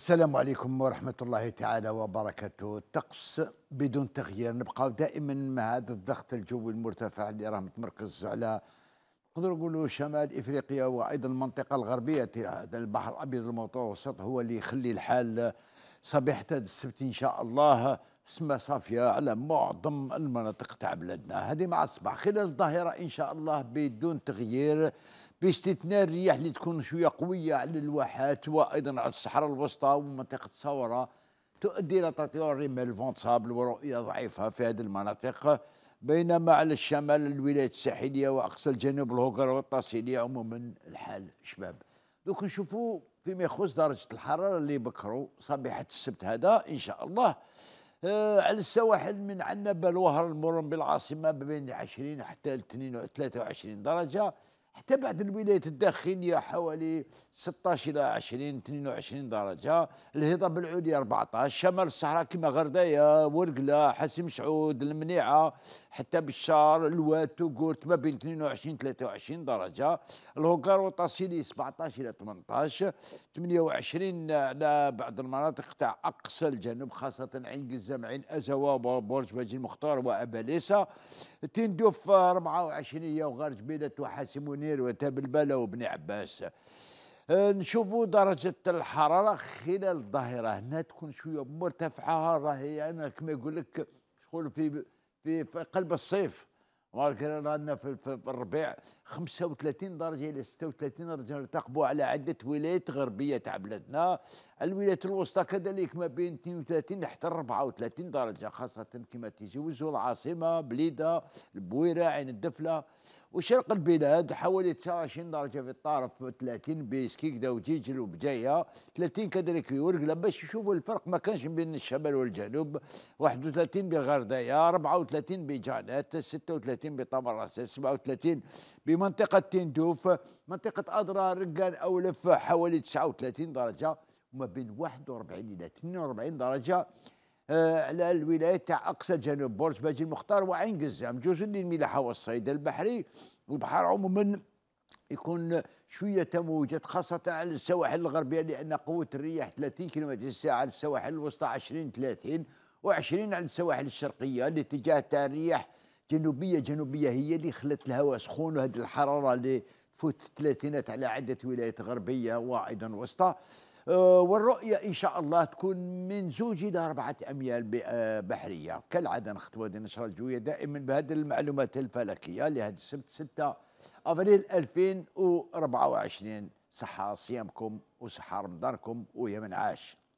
السلام عليكم ورحمة الله تعالى وبركاته الطقس بدون تغيير نبقاو دائما مع هذا الضغط الجوي المرتفع اللي راه متمركز على نقدروا نقولوا شمال افريقيا وايضا المنطقه الغربيه تاع البحر الابيض المتوسط هو اللي يخلي الحال صباح السبت ان شاء الله سما صافيه على معظم المناطق تاع بلادنا هذه مع الصباح خلال الظهيره ان شاء الله بدون تغيير باستثناء الرياح اللي تكون شويه قويه على الواحات وايضا على الصحراء الوسطى ومنطقه صوره تؤدي الى تطير رمال الفونسابل ورؤيه ضعيفه في هذه المناطق بينما على الشمال الولايات الساحليه واقصى الجنوب الهوكر والتاسيليه عموما الحال شباب دوك نشوفوا فيما يخص درجه الحراره اللي بكروا صبيحه السبت هذا ان شاء الله آه على السواحل من عنبه بالوهر المرن بالعاصمه ما بين 20 حتى 23 درجه حتى بعد الولايات الداخلية حوالي 16 إلى 20 22 درجة الهضاب العليا 14 شمال الصحراء كما غردايا ورقلة حسيم سعود المنيعة حتى بالشار الواتو قرت ما بين 22 23 درجة الهوكار وطاسيلي 17 إلى 18 28 على بعض المناطق تاع أقصى الجنوب خاصة عين قزام عين أزوا وبرج باجي المختار وأباليسة تندوف 24 هي وغار جبيلة وحاسم بونير واتى بالبلا وابن عباس آه، نشوفوا درجة الحرارة خلال الظهيرة هنا تكون شوية مرتفعة راهي أنا كما يقول لك شغل في في, في قلب الصيف ولكن رانا في, في الربيع 35 درجة إلى 36 درجة نرتقبوا على عدة ولايات غربية تاع بلادنا الولايات الوسطى كذلك ما بين 32 حتى 34 درجه خاصه كما تجاوزوا العاصمه بليده البويره عين الدفله وشرق البلاد حوالي 29 درجه في الطرف 30 دا وجيجل وبجايه 30 كذلك في ورقله باش يشوفوا الفرق ما كانش بين الشمال والجنوب 31 بالغرديه 34 بجانات 36 بطمر راس 37 بمنطقه تندوف منطقه ادرار رقان اولف حوالي 39 درجه وما بين 41 الى 42 درجه آه، على الولايه تاع اقصى جنوب برج باجي المختار وعين قزام جوج اللي الملاحه والصيد البحري البحر عموما يكون شويه تموجات خاصه على السواحل الغربيه لان قوه الرياح 30 في الساعه على السواحل الوسطى 20 30 و20 على السواحل الشرقيه الاتجاه تاع الرياح جنوبيه جنوبيه هي اللي خلت الهواء سخون وهذه الحراره اللي تفوت الثلاثينات على عده ولايات غربيه وايضا وسطى آه، والرؤية إن شاء الله تكون من زوج إلى أربعة أميال آه، بحرية كالعادة نختوى نشر الجوية دائما بهذه المعلومات الفلكية لهذا السبت 6 أبريل 2024 صحة صيامكم وصحة رمضانكم ويمن من عاش